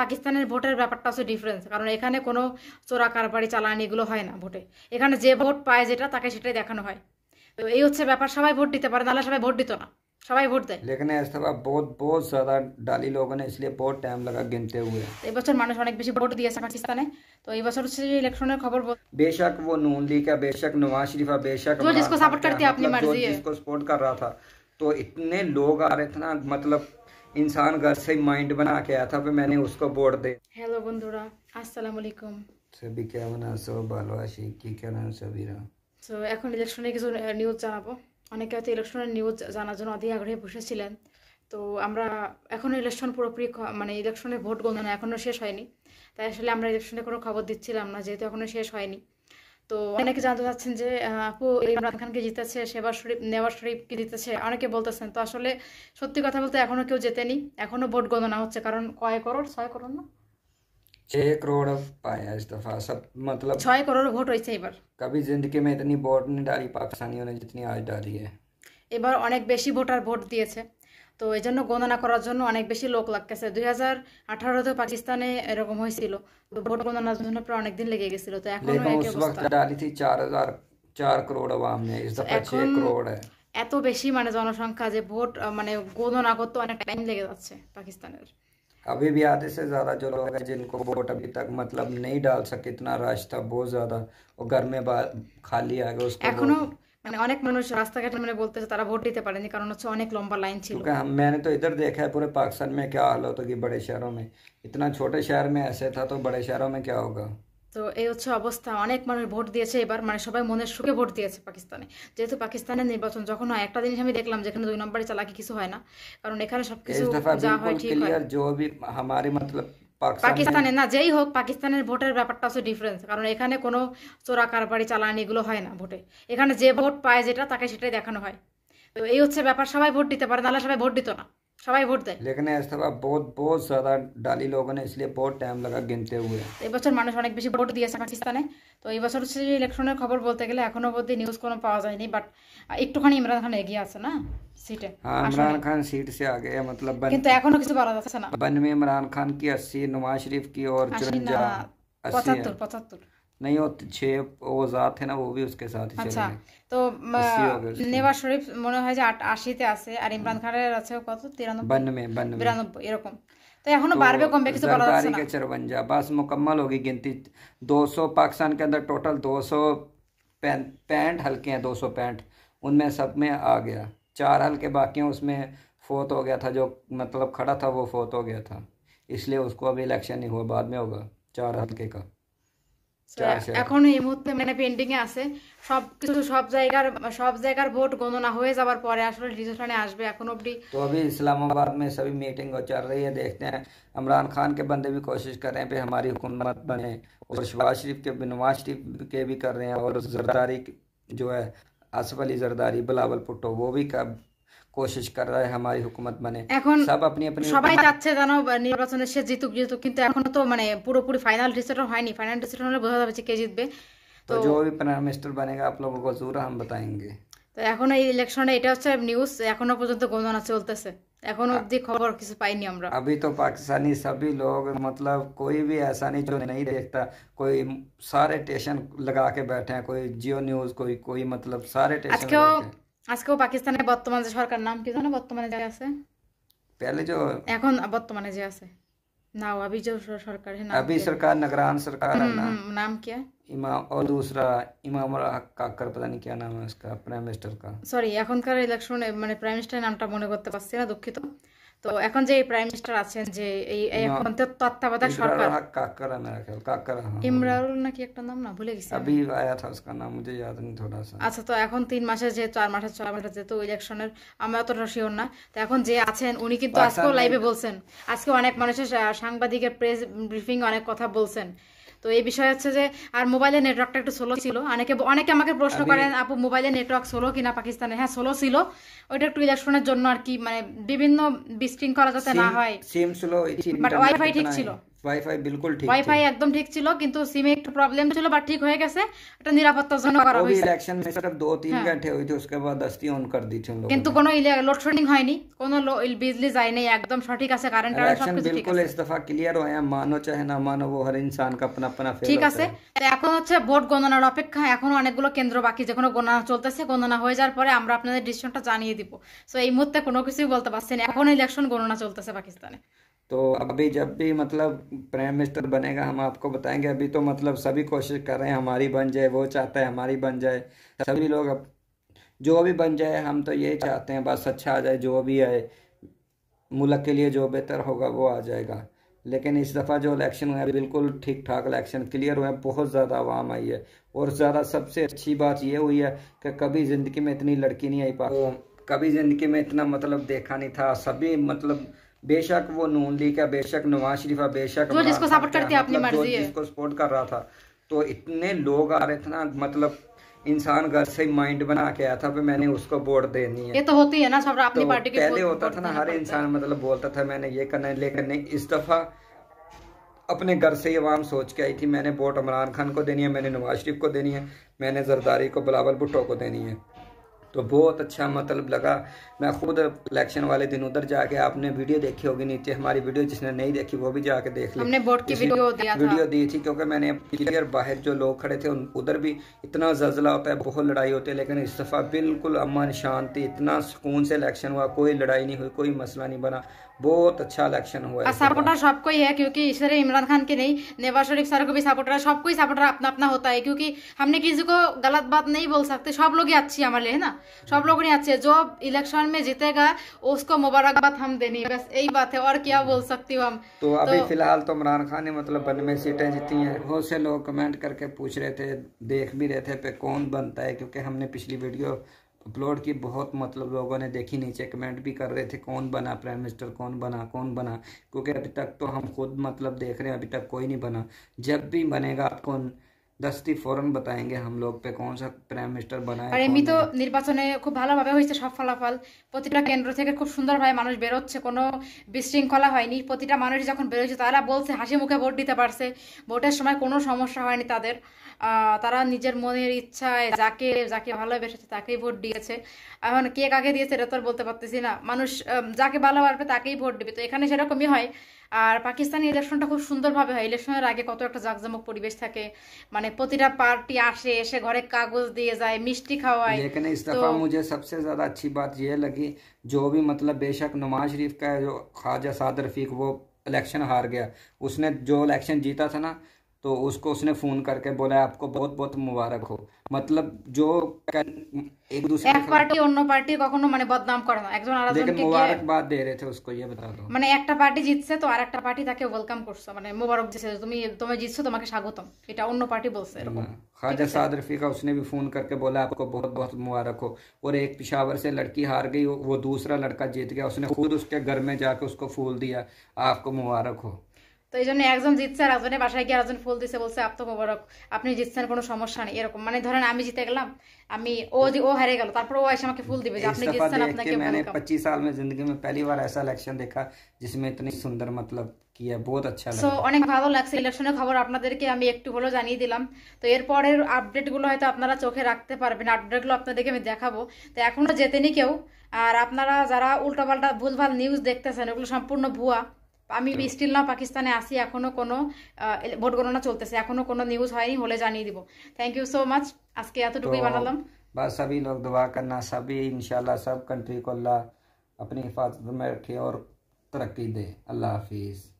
পাকিস্তানের ভোটের ব্যাপারটা হচ্ছে ডিফারেন্স কারণ এখানে কোনো চোরা কারবারি এগুলো হয় না ভোটে এখানে যে ভোট পায় যেটা তাকে সেটাই দেখানো হয় তো এই হচ্ছে ব্যাপার সবাই ভোট দিতে পারে নাহলে সবাই ভোট দিত না মতলব মানুষ অনেক বেশি ভোট দিয়েছে পাকিস্তানে তো এই বছর হচ্ছে খবর ইনসান ঘর সে মাইন্ড बना কে আয়া था মানে উসকো उसको দে হ্যালো বন্ধুরা আসসালামু আলাইকুম সবই কেমন আছো ভালো আছি কি কেমন সবিরা সো এখন ইলেকশনের কিছু নিউজ জানাবো অনেকে হয়তো ইলেকশনের নিউজ জানার জন্য অধিক আগ্রহে বসেছিলেন তো আমরা এখনো ইলেকশন পুরোপুরি মানে ইলেকশনের ভোট গণনা এখনো শেষ হয়নি তাই আসলে আমরা ইলেকশনে কোনো খবর দিচ্ছিলাম না যেহেতু এখনো শেষ হয়নি তো অনেকে জানতে চাচ্ছেন যে আপু ইমরান খানকে জিতেছে সেবার শরীফ নেওয়ার শরীফকে জিতেছে অনেকে বলতেছেন তো আসলে সত্যি কথা বলতে এখনো কেউ জেতেনি এখনো ভোট গণনা হচ্ছে কারণ কয় করোড় ছয় করোড় না ভোট হয়েছে এবার এবার অনেক বেশি ভোটার ভোট দিয়েছে তো এই জন্য গণনা করার জন্য অনেক বেশি লোক লাগতেছে দুই হাজার আঠারো তো পাকিস্তানে এরকম হয়েছিল ভোট গণনার জন্য প্রায় অনেকদিন লেগে গেছিল তো এখন চার চার হাজার করোড় এত বেশি মানে জনসংখ্যা যে ভোট মানে গণনা করতে অনেক টাইম লেগে যাচ্ছে পাকিস্তানের अभी भी आधे से ज़्यादा जो लोग हैं जिनको वोट अभी तक मतलब नहीं डाल सके इतना रास्ता बहुत ज़्यादा और घर में खाली आ गए उसको মানে অনেক মানুষ রাস্তাঘাটে মানে তারা ভোট দিতে পারেনি কারণ হচ্ছে অনেক লম্বা লাইন ছিল তো এই হচ্ছে অবস্থা অনেক মানুষ ভোট দিয়েছে এবার মানে সবাই মনের সুখে ভোট দিয়েছে পাকিস্তানে যেহেতু পাকিস্তানের নির্বাচন যখন হয় একটা জিনিস আমি দেখলাম যেখানে দুই নম্বরে চালাকি কিছু হয় না কারণ এখানে সবকিছু যা হয় ঠিক হয় পাকিস্তানে না যেই হোক পাকিস্তানের ভোটের ব্যাপারটা হচ্ছে ডিফারেন্স কারণ এখানে কোনো চোরা কারবারি চালানিগুলো হয় না ভোটে এখানে যে ভোট পায় যেটা তাকে সেটাই দেখানো হয় এই হচ্ছে ব্যাপার সবাই ভোট দিতে পারে নাহলে সবাই ভোট দিত না সবাই ভোট দেয় लेकिन इस दफा বহুত बहुत ज्यादा डाली लोगों ने इसलिए बहुत टाइम लगा गिनते हुए এই বছর মানুষ অনেক বেশি ভোট দিয়েছে পাকিস্তানে তো এই বছর হচ্ছে যে ইলেকশনের খবর বলতে গেলে এখনো অবধি নিউজ কোনো পাওয়া যায়নি বাট একটুখানি ইমরান খান এগিয়ে আছে না সিটে हाँ इमरान खान सीट से आगे है मतलब बन, किंतु एखो किसी बार ना बन में इमरान खान की अस्सी नवाज शरीफ की 75 चुरंजा नहीं वो छः ও জাত है ना वो भी उसके साथ ही আচ্ছা তো নেওয়াজ শরীফ মনে হয় যে আশিতে আছে আর ইমরান बन में কত তিরানব্বই বিরানব্বই এরকম तो एखो बारहवे कमबे किसी पता चला के चरवंजा बस मुकम्मल होगी गिनती 200 पाकिस्तान के अंदर टोटल सौ पैंठ हल्के हैं सौ पैंठ उनमें सब में आ गया चार हल्के बाकी हैं उसमें फोत हो गया था जो मतलब खड़ा था वो फोत हो गया था इसलिए उसको अभी इलेक्शन नहीं हुआ बाद में होगा चार हल्के का तो अभी इस्लामाबाद में सभी मीटिंग चल रही है देखते हैं इमरान खान के बंदे भी कोशिश कर रहे हैं हमारी हुकूमत बने और शहबाज शरीफ के नवाज शरीफ के भी कर रहे हैं और जरदारी जो है असफ अली जरदारी बिलावल भुट्टो तो वो भी कर कोशिश कर रहा है हमारी हुकूमत बने सब अपनी अपनी সবাই চাইছে জানো নির্বাচনে জেতুক জেতুক কিন্তু এখনো তো মানে পুরো পুরো ফাইনাল রেজাল্ট হয় নি ফাইনাল রেজাল্ট হলে বহুত আছে কে জিতবে তো जो भी परिणामستر बनेगा आप लोगों को जरूर हम बताएंगे तो এখনো এই ইলেকশনে এটা হচ্ছে নিউজ এখনো পর্যন্ত গন্ডনা চলতেছে এখনো অবধি খবর কিছু পাইনি আমরা अभी तो पाकिस्तानी सभी लोग मतलब कोई भी ऐसा नहीं जो नहीं देखता कोई सारे स्टेशन लगा के बैठे हैं कोई জিও নিউজ कोई कोई मतलब सारे स्टेशन আজকেও পাকিস্তানের বর্তমান যে সরকার নাম কি জানো বর্তমানে যে আছে এখন বর্তমানে যে আছে না अभी যে সরকার হে अभी सरकार नगरान सरकार है ना नाम क्या है इमाम और दूसरा ইমাম কাকার পতা নি কি নাম है उसका प्राइम मिनिस्टर का সরি এখনকার ইলেকশনে মানে প্রাইম মিনিস্টার নামটা মনে করতে পারছি না দুঃখিত তো এখন যে প্রাইম মিনিস্টার আছেন যে এই এখন তো তত্ত্বাবধায়ক সরকার কাকরা না খেল কাকরা হ্যাঁ। ইমরান নাকি একটা নাম না ভুলে গেছি আবি आया था उसका नाम मुझे याद नहीं थोड़ा सा আচ্ছা তো এখন তিন মাসে যে চার মাসে চার মাসে যে তো ইলেকশনের আমরা তো শিওর না তো এখন যে আছেন উনি কিন্তু আজকে লাইভে বলছেন আজকে অনেক মানুষের সাংবাদিকের প্রেস ব্রিফিং অনেক কথা বলছেন তো এই বিষয় হচ্ছে যে আর মোবাইলের নেটওয়ার্কটা একটু সোলো ছিল অনেকে অনেকে আমাকে প্রশ্ন করেন আপু মোবাইলের নেটওয়ার্ক সোলো কিনা পাকিস্তানে হ্যাঁ সোলো ছিল ওইটা একটু ইলেকশনের জন্য আর কি মানে বিভিন্ন বিশৃঙ্খলা যাতে না হয় সিম ছিল বাট ওয়াইফাই ঠিক ছিল ওয়াইফাই বিলকুল ঠিক ওয়াইফাই একদম ঠিক ছিল কিন্তু সিমে একটু প্রবলেম ছিল বাট ঠিক হয়ে গেছে এটা করা হয়েছে ইলেকশন মে 2 3 দস্তি অন কর কিন্তু কোনো হয়নি কোনো বিজলি যায় নাই একদম সঠিক আছে কারেন্ট আর সব কিছু ঠিক আছে বিলকুল ক্লিয়ার হয় মানো চাহে না মানো ও হর ইনসান কা আপনা আপনা ফেল ঠিক আছে এখন হচ্ছে ভোট গণনার অপেক্ষা এখন অনেকগুলো কেন্দ্র বাকি যেখানে গণনা চলতেছে গণনা হয়ে যাওয়ার পরে আমরা আপনাদের ডিসিশনটা জানিয়ে দিব সো এই মুহূর্তে কোনো কিছুই বলতে পারছি না এখন ইলেকশন গণনা চলতেছে পাকিস্তানে तो अभी जब भी मतलब प्राइम मिनिस्टर बनेगा हम आपको बताएंगे अभी तो मतलब सभी कोशिश कर रहे हैं हमारी बन जाए वो चाहता है हमारी बन जाए सभी लोग अब जो भी बन जाए हम तो यही चाहते हैं बस अच्छा आ जाए जो भी आए मुल्क के लिए जो बेहतर होगा वो आ जाएगा लेकिन इस दफ़ा जो इलेक्शन हुआ है बिल्कुल ठीक ठाक इलेक्शन क्लियर हुए बहुत ज़्यादा आवाम आई है और ज़्यादा सबसे अच्छी बात यह हुई है कि कभी ज़िंदगी में इतनी लड़की नहीं आई पा कभी ज़िंदगी में इतना मतलब देखा नहीं था सभी मतलब बेशक वो नून लीग है बेशक नवाज शरीफ है बेशक जो जिसको सपोर्ट करते हैं अपनी मतलब मर्जी है जिसको सपोर्ट कर रहा था तो इतने लोग आ रहे थे ना मतलब इंसान घर से माइंड बना के आया था भी मैंने उसको वोट देनी है ये तो होती है ना सब अपनी तो पार्टी के पहले होता था ना हर इंसान मतलब बोलता था मैंने ये करना है लेकिन इस दफा अपने घर से ही आवाम सोच के आई थी मैंने वोट इमरान खान को देनी है मैंने नवाज शरीफ को देनी है मैंने जरदारी को बिलावल भुट्टो को देनी है तो बहुत अच्छा मतलब लगा मैं खुद इलेक्शन वाले दिन उधर जाके आपने वीडियो देखी होगी नीचे हमारी वीडियो जिसने नहीं देखी वो भी जाके देख ली हमने बोर्ड की वीडियो दिया था। वीडियो दी थी क्योंकि मैंने क्लियर बाहर जो लोग खड़े थे उधर भी इतना जलजला होता है बहुत लड़ाई होती है लेकिन इस दफ़ा बिल्कुल अमन शांति इतना सुकून से इलेक्शन हुआ कोई लड़ाई नहीं हुई कोई मसला नहीं बना बहुत अच्छा इलेक्शन हुआ है सपोर्टर सबको ही है क्योंकि इस तरह इमरान खान के नहीं नेवाज शरीफ सर को भी सपोर्टर है सबको ही सपोर्टर अपना अपना होता है क्योंकि हमने किसी को गलत बात नहीं बोल सकते सब लोग ही अच्छी हमारे लिए है ना सब लोग ही अच्छे जो इलेक्शन में जीतेगा उसको मुबारकबाद हम देनी बस यही बात है और क्या बोल सकती हूँ हम तो अभी तो- फिलहाल तो इमरान खान ने मतलब बनवे सीटें जीती हैं बहुत से लोग कमेंट करके पूछ रहे थे देख भी रहे थे कौन बनता है क्योंकि हमने पिछली वीडियो अपलोड की बहुत मतलब लोगों ने देखी नीचे कमेंट भी कर रहे थे कौन बना प्राइम मिनिस्टर कौन बना कौन बना क्योंकि अभी तक तो हम खुद मतलब देख रहे हैं अभी तक कोई नहीं बना जब भी बनेगा आपको দশটি ফোরন बताएंगे हम लोग पे कौन सा প্রাইম মিনিস্টার বানায় আর এমনি তো নির্বাচনে খুব ভালোভাবে হয়েছে সব ফলাফল প্রতিটা কেন্দ্র থেকে খুব সুন্দরভাবে মানুষ বেরোচ্ছে কোনো বিশৃঙ্খলা হয়নি প্রতিটা মানুষ যখন বেরোচ্ছে তারা বলছে হাসি মুখে ভোট দিতে পারছে ভোটের সময় কোনো সমস্যা হয়নি তাদের তারা নিজের মনের ইচ্ছায় যাকে যাকে ভালোবেসেছে তাকেই ভোট দিয়েছে এখন কে কাকে দিয়েছে এটা তো আর বলতে পারতেছি না মানুষ যাকে ভালোবাসবে তাকেই ভোট দেবে তো এখানে সেরকমই হয় আর পাকিস্তানি ইলেকশনটা খুব সুন্দরভাবে হয় ইলেকশনের আগে কত একটা জাঁকজমক পরিবেশ থাকে মানে প্রতিটা পার্টি আসে এসে ঘরে কাগজ দিয়ে যায় মিষ্টি খাওয়ায় এখানে ইস্তফা মুজে সবসে জাদা আচ্ছি বাত ইয়ে লাগি लगी ভি মতলব বেশক बेशक শরীফ কা का খাজা সাদ রফিক ও ইলেকশন হার গিয়া উসনে उसने ইলেকশন জিতা থা না तो उसको उसने फ़ोन करके बोला आपको बहुत बहुत मुबारक हो मतलब जो एक दूसरे এক পার্টি অন্য পার্টি কখনো মানে বদনাম করে না একজন আরেকজনকে কে মুবারকবাদ দিয়ে রেছে उसको ये बता दो মানে একটা পার্টি জিতছে তো আরেকটা পার্টি তাকে ওয়েলকাম করছে মানে মুবারক দিছে তুমি তুমি জিতছো তোমাকে স্বাগতম এটা অন্য পার্টি বলছে এরকম খাজা साद रफीका उसने भी फोन करके बोला आपको बहुत बहुत मुबारक हो और एक पिशावर से लड़की हार गई वो दूसरा लड़का जीत गया उसने खुद उसके घर में जाके उसको फूल दिया आपको मुबारक हो তো এই জন্য একজন জিতছে আর একজনের বাসায় গিয়ে আরেকজন ফুল দিছে বলছে আপ তো মোবারক আপনি জিতছেন কোনো সমস্যা নেই এরকম মানে ধরেন আমি জিতে গেলাম আমি ও ও হারে গেল তারপর ও এসে আমাকে ফুল দিবে যে আপনি জিতছেন আপনাকে মানে 25 সাল মে जिंदगी में पहली बार ऐसा इलेक्शन देखा जिसमें इतनी सुंदर मतलब কিয়া বহুত আচ্ছা সো অনেক ভালো লাগছে ইলেকশনের খবর আপনাদেরকে আমি একটু হলো জানিয়ে দিলাম তো এরপরের গুলো হয়তো আপনারা চোখে রাখতে পারবেন আপডেট গুলো আপনাদেরকে আমি দেখাবো তো এখনো জেতেনি কেউ আর আপনারা যারা উল্টাপাল্টা ভুলভাল নিউজ দেখতেছেন ওগুলো সম্পূর্ণ ভুয়া пами বে স্টিল না পাকিস্তানে আসি এখনো কোন ভোট গণনা চলতেছে এখনো কোন নিউজ হয়নি হলে জানিয়ে দিব थैंक यू सो मच আজকে এতটুকুই বানালাম সবাই দোয়া করনা সবাই ইনশাআল্লাহ সব কান্ট্রি কো আল্লাহ apni hifazat mein rakhe aur tarakki de allah hafiz